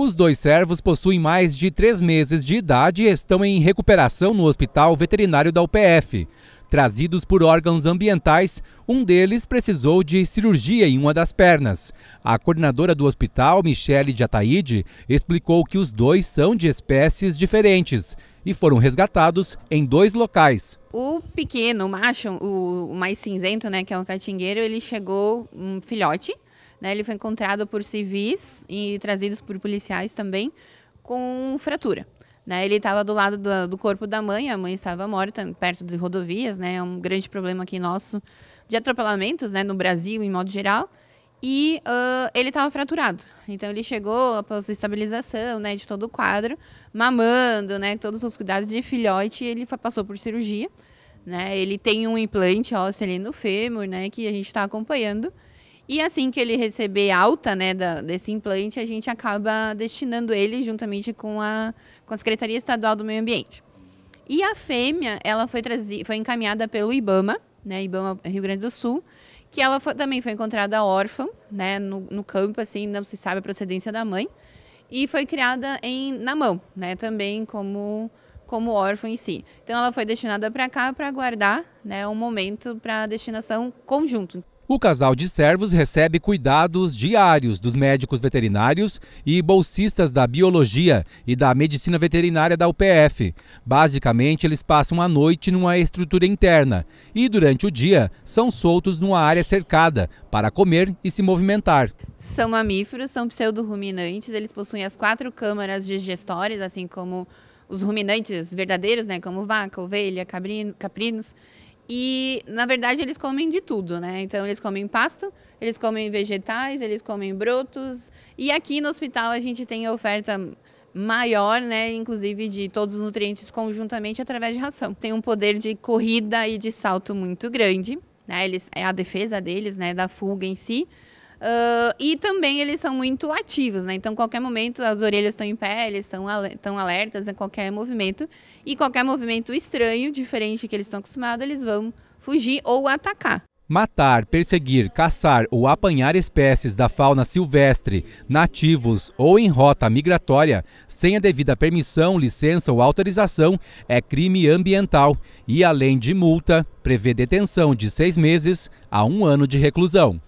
Os dois servos possuem mais de três meses de idade e estão em recuperação no Hospital Veterinário da UPF. Trazidos por órgãos ambientais, um deles precisou de cirurgia em uma das pernas. A coordenadora do hospital, Michele de Ataíde, explicou que os dois são de espécies diferentes e foram resgatados em dois locais. O pequeno, o macho, o mais cinzento, né, que é um catingueiro, ele chegou um filhote né? Ele foi encontrado por civis e trazidos por policiais também com fratura. Né? Ele estava do lado do, do, corpo da mãe, a mãe estava morta perto de rodovias, né? É um grande problema aqui nosso de atropelamentos, né? No Brasil, em modo geral. E uh, ele estava fraturado. Então ele chegou após a estabilização, né? De todo o quadro, mamando, né? Todos os cuidados de filhote, ele foi, passou por cirurgia. Né? Ele tem um implante ósseo ali no fêmur, né? Que a gente está acompanhando. E assim que ele receber alta né, da, desse implante, a gente acaba destinando ele juntamente com a, com a Secretaria Estadual do Meio Ambiente. E a fêmea, ela foi, trazi, foi encaminhada pelo IBAMA, né, IBAMA Rio Grande do Sul, que ela foi, também foi encontrada órfã, né, no, no, campo, assim, não se sabe a procedência da mãe, e foi criada em, na mão, né, também como, como órfã em si. Então ela foi destinada para cá para aguardar, né, um momento para destinação conjunto. O casal de servos recebe cuidados diários dos médicos veterinários e bolsistas da biologia e da medicina veterinária da UPF. Basicamente, eles passam a noite numa estrutura interna e, durante o dia, são soltos numa área cercada para comer e se movimentar. São mamíferos, são pseudo-ruminantes, eles possuem as quatro câmaras digestórias, assim como os ruminantes verdadeiros, né, como vaca, ovelha, cabrino, caprinos. E, na verdade, eles comem de tudo, né? Então, eles comem pasto, eles comem vegetais, eles comem brotos. E aqui no hospital a gente tem oferta maior, né, inclusive de todos os nutrientes conjuntamente através de ração. Tem um poder de corrida e de salto muito grande, né? Eles é a defesa deles, né, da fuga em si. Uh, e também eles são muito ativos, né? Então, qualquer momento, as orelhas estão em pé, eles estão alertas, alertas a qualquer movimento. E qualquer movimento estranho, diferente que eles estão acostumados, eles vão fugir ou atacar. Matar, perseguir, caçar ou apanhar espécies da fauna silvestre, nativos ou em rota migratória, sem a devida permissão, licença ou autorização, é crime ambiental e, além de multa, prevê detenção de seis meses a um ano de reclusão.